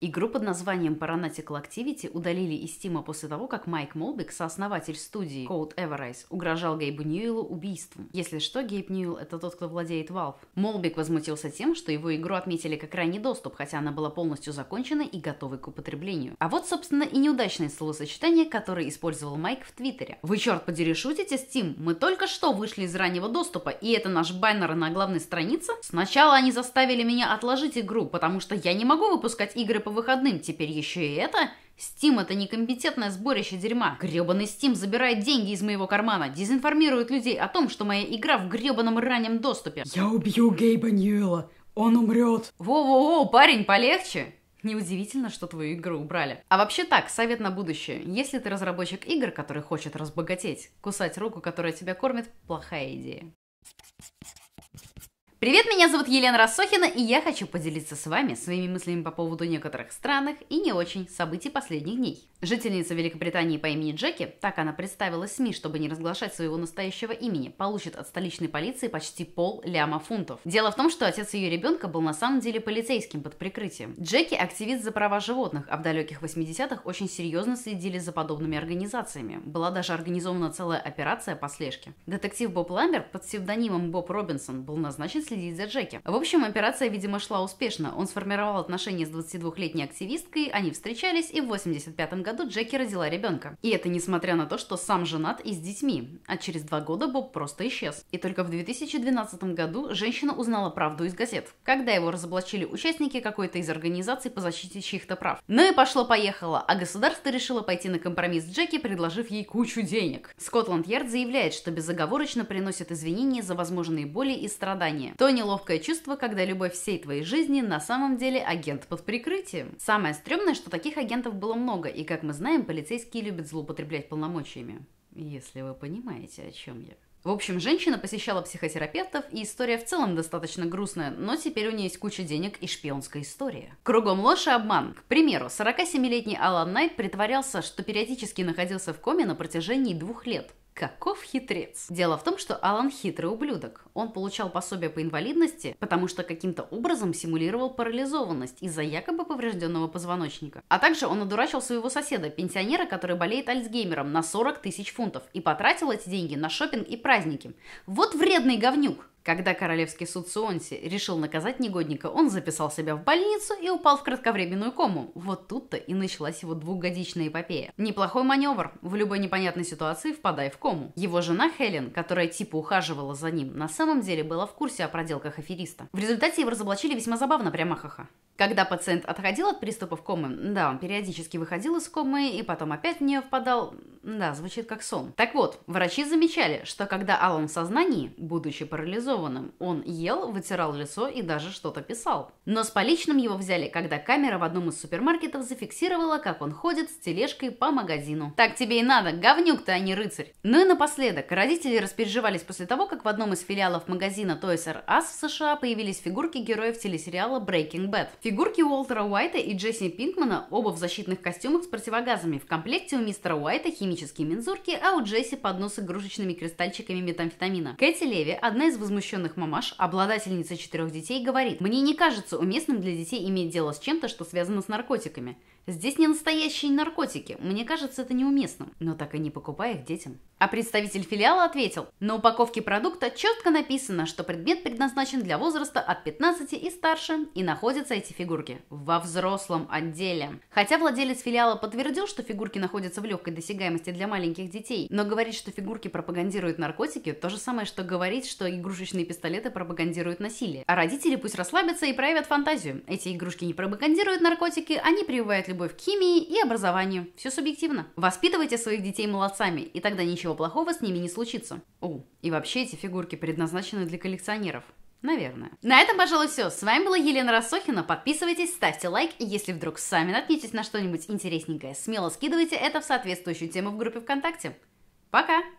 Игру под названием Paranatical Activity удалили из Тима после того, как Майк Молбик, сооснователь студии Code Everise, угрожал Гейбу Ньюэлу убийством. Если что, Гейб Ньюэлл — это тот, кто владеет Valve. Молбик возмутился тем, что его игру отметили как ранний доступ, хотя она была полностью закончена и готовой к употреблению. А вот, собственно, и неудачное словосочетание, которое использовал Майк в Твиттере. «Вы, черт подери, шутите, Steam? Мы только что вышли из раннего доступа, и это наш баннер на главной странице? Сначала они заставили меня отложить игру, потому что я не могу выпускать игры по выходным теперь еще и это? Steam это некомпетентное сборище дерьма. Гребаный Steam забирает деньги из моего кармана, дезинформирует людей о том, что моя игра в гребаном раннем доступе. Я убью Гейба Ньюэлла. Он умрет. Во-во-во, парень, полегче. Неудивительно, что твою игру убрали. А вообще так, совет на будущее. Если ты разработчик игр, который хочет разбогатеть, кусать руку, которая тебя кормит, плохая идея. Привет, меня зовут Елена Рассохина, и я хочу поделиться с вами своими мыслями по поводу некоторых странных и не очень событий последних дней. Жительница Великобритании по имени Джеки, так она представилась СМИ, чтобы не разглашать своего настоящего имени, получит от столичной полиции почти пол ляма фунтов. Дело в том, что отец ее ребенка был на самом деле полицейским под прикрытием. Джеки – активист за права животных, а в далеких 80-х очень серьезно следили за подобными организациями. Была даже организована целая операция по слежке. Детектив Боб Ламбер под псевдонимом Боб Робинсон был назначен следить за Джеки. В общем, операция, видимо, шла успешно. Он сформировал отношения с 22-летней активисткой, они встречались и в 85 м году году Джеки родила ребенка. И это несмотря на то, что сам женат и с детьми. А через два года Боб просто исчез. И только в 2012 году женщина узнала правду из газет, когда его разоблачили участники какой-то из организаций по защите чьих-то прав. Ну и пошло-поехало, а государство решило пойти на компромисс Джеки, предложив ей кучу денег. Скотланд-Ярд заявляет, что безоговорочно приносит извинения за возможные боли и страдания. То неловкое чувство, когда любовь всей твоей жизни на самом деле агент под прикрытием. Самое стрёмное, что таких агентов было много, и как как мы знаем, полицейские любят злоупотреблять полномочиями. Если вы понимаете, о чем я. В общем, женщина посещала психотерапевтов, и история в целом достаточно грустная, но теперь у нее есть куча денег и шпионская история. Кругом ложь и обман. К примеру, 47-летний Алан Найт притворялся, что периодически находился в коме на протяжении двух лет. Каков хитрец? Дело в том, что Алан хитрый ублюдок. Он получал пособие по инвалидности, потому что каким-то образом симулировал парализованность из-за якобы поврежденного позвоночника. А также он одурачил своего соседа, пенсионера, который болеет Альцгеймером, на 40 тысяч фунтов и потратил эти деньги на шопинг и праздники. Вот вредный говнюк! Когда королевский суд Суонси решил наказать негодника, он записал себя в больницу и упал в кратковременную кому. Вот тут-то и началась его двухгодичная эпопея. Неплохой маневр. В любой непонятной ситуации впадай в кому. Его жена Хелен, которая типа ухаживала за ним, на самом деле была в курсе о проделках афериста. В результате его разоблачили весьма забавно, прямо ха-ха. Когда пациент отходил от приступов комы, да, он периодически выходил из комы и потом опять в нее впадал, да, звучит как сон. Так вот, врачи замечали, что когда Алан в сознании, будучи парализованным, он ел, вытирал лицо и даже что-то писал. Но с поличным его взяли, когда камера в одном из супермаркетов зафиксировала, как он ходит с тележкой по магазину. Так тебе и надо, говнюк ты, а не рыцарь. Ну и напоследок, родители распереживались после того, как в одном из филиалов магазина Toys R Us в США появились фигурки героев телесериала Breaking Bad. Фигурки Уолтера Уайта и Джесси Пинкмана оба в защитных костюмах с противогазами. В комплекте у мистера Уайта химические мензурки, а у Джесси поднос с игрушечными кристальчиками метамфетамина. Кэти Леви, одна из возмущенных мамаш, обладательница четырех детей, говорит, «Мне не кажется уместным для детей иметь дело с чем-то, что связано с наркотиками. Здесь не настоящие наркотики. Мне кажется, это неуместным. Но так и не покупай их детям. А представитель филиала ответил, на упаковке продукта четко написано, что предмет предназначен для возраста от 15 и старше и находится эти фигурки во взрослом отделе. Хотя владелец филиала подтвердил, что фигурки находятся в легкой досягаемости для маленьких детей, но говорить, что фигурки пропагандируют наркотики, то же самое, что говорить, что игрушечные пистолеты пропагандируют насилие. А родители пусть расслабятся и проявят фантазию. Эти игрушки не пропагандируют наркотики, они прививают любовь к химии и образованию. Все субъективно. Воспитывайте своих детей молодцами, и тогда ничего плохого с ними не случится. О, и вообще эти фигурки предназначены для коллекционеров. Наверное. На этом, пожалуй, все. С вами была Елена Рассохина. Подписывайтесь, ставьте лайк. И если вдруг сами наткнетесь на что-нибудь интересненькое, смело скидывайте это в соответствующую тему в группе ВКонтакте. Пока!